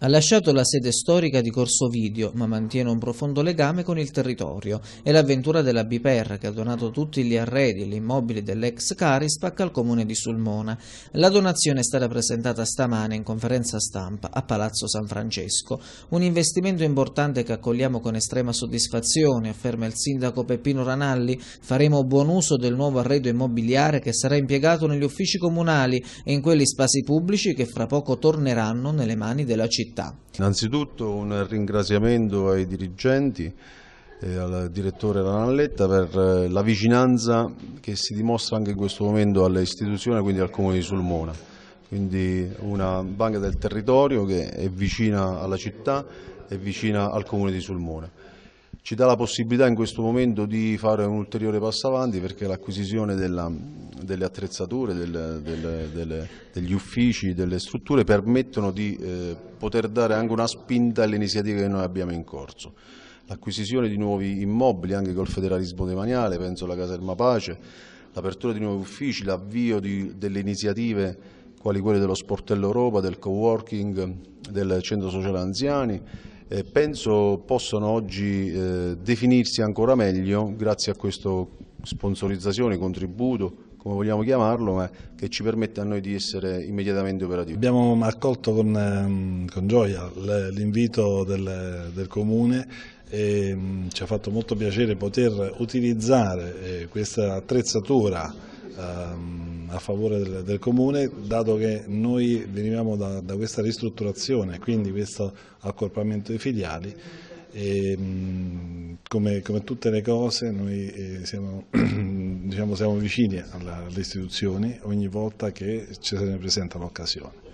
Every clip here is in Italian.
Ha lasciato la sede storica di Corso Video, ma mantiene un profondo legame con il territorio È l'avventura della Biper, che ha donato tutti gli arredi e gli immobili dell'ex Carispac al comune di Sulmona. La donazione è stata presentata stamane in conferenza stampa a Palazzo San Francesco. Un investimento importante che accogliamo con estrema soddisfazione, afferma il sindaco Peppino Ranalli. Faremo buon uso del nuovo arredo immobiliare che sarà impiegato negli uffici comunali e in quegli spazi pubblici che fra poco torneranno nelle mani della città città. Innanzitutto un ringraziamento ai dirigenti e eh, al direttore Lanalletta per eh, la vicinanza che si dimostra anche in questo momento alle istituzioni, quindi al Comune di Sulmona. Quindi una banca del territorio che è vicina alla città e vicina al Comune di Sulmona ci dà la possibilità in questo momento di fare un ulteriore passo avanti perché l'acquisizione della delle attrezzature, del, del, delle, degli uffici, delle strutture permettono di eh, poter dare anche una spinta alle iniziative che noi abbiamo in corso. L'acquisizione di nuovi immobili anche col federalismo demaniale, penso alla Caserma Pace, l'apertura di nuovi uffici, l'avvio delle iniziative quali quelle dello Sportello Europa, del co-working, del Centro Sociale Anziani, eh, penso possano oggi eh, definirsi ancora meglio grazie a questa sponsorizzazione, contributo come vogliamo chiamarlo, ma che ci permette a noi di essere immediatamente operativi. Abbiamo accolto con, ehm, con gioia l'invito del, del Comune e mm, ci ha fatto molto piacere poter utilizzare eh, questa attrezzatura ehm, a favore del, del, Comune, dato che noi venivamo da, da questa ristrutturazione, quindi questo accorpamento dei filiali. E, mm, come, come, tutte le cose noi eh, siamo diciamo, siamo vicini alla, alle istituzioni ogni volta che ci se ne presenta l'occasione.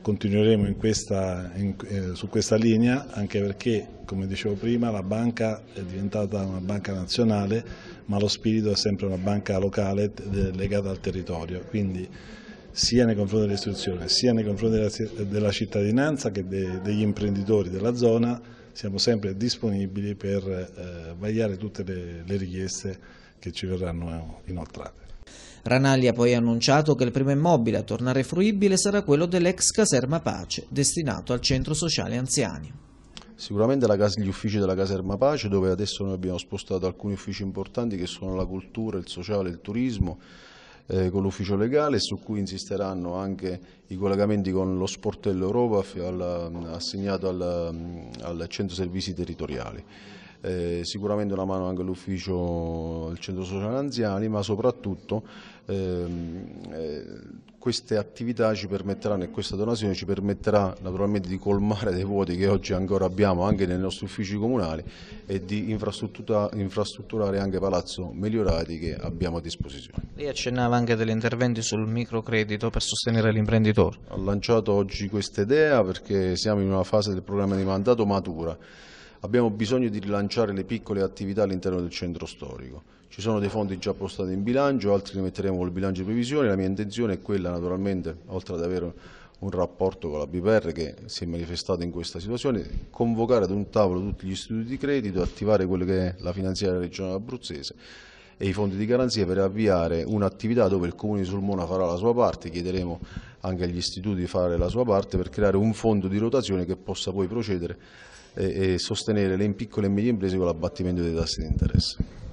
Continueremo questa, in, eh, su questa linea anche perché, come dicevo prima, la banca è diventata una banca nazionale, ma lo spirito è sempre una banca locale legata al territorio. Quindi, sia nei confronti delle istituzioni, sia nei confronti della, della cittadinanza che de, degli imprenditori della zona siamo sempre disponibili per eh, vagliare tutte le, le richieste che ci verranno inoltrate. Ranalli ha poi annunciato che il primo immobile a tornare fruibile sarà quello dell'ex caserma Pace, destinato al centro sociale anziani. Sicuramente casa, gli uffici della caserma Pace, dove adesso noi abbiamo spostato alcuni uffici importanti che sono la cultura, il sociale, il turismo, eh, con l'ufficio legale su cui insisteranno anche i collegamenti con lo sportello Europa mm, assegnato al, mm, al centro servizi territoriali eh, sicuramente una mano anche l'ufficio del centro sociale anziani, ma soprattutto ehm, eh, queste attività ci permetteranno e questa donazione ci permetterà naturalmente di colmare dei vuoti che oggi ancora abbiamo anche nei nostri uffici comunali e di infrastruttura, infrastrutturare anche Palazzo Migliorati che abbiamo a disposizione. Lei accennava anche degli interventi sul microcredito per sostenere l'imprenditore. Ho lanciato oggi questa idea perché siamo in una fase del programma di mandato matura abbiamo bisogno di rilanciare le piccole attività all'interno del centro storico. Ci sono dei fondi già postati in bilancio, altri li metteremo col bilancio di previsione, la mia intenzione è quella naturalmente, oltre ad avere un rapporto con la BPR che si è manifestata in questa situazione, convocare ad un tavolo tutti gli istituti di credito, attivare quello che è la finanziaria regionale abruzzese e i fondi di garanzia per avviare un'attività dove il Comune di Sulmona farà la sua parte, chiederemo anche agli istituti di fare la sua parte per creare un fondo di rotazione che possa poi procedere e, sostenere le piccole e medie imprese con l'abbattimento dei tassi di interesse.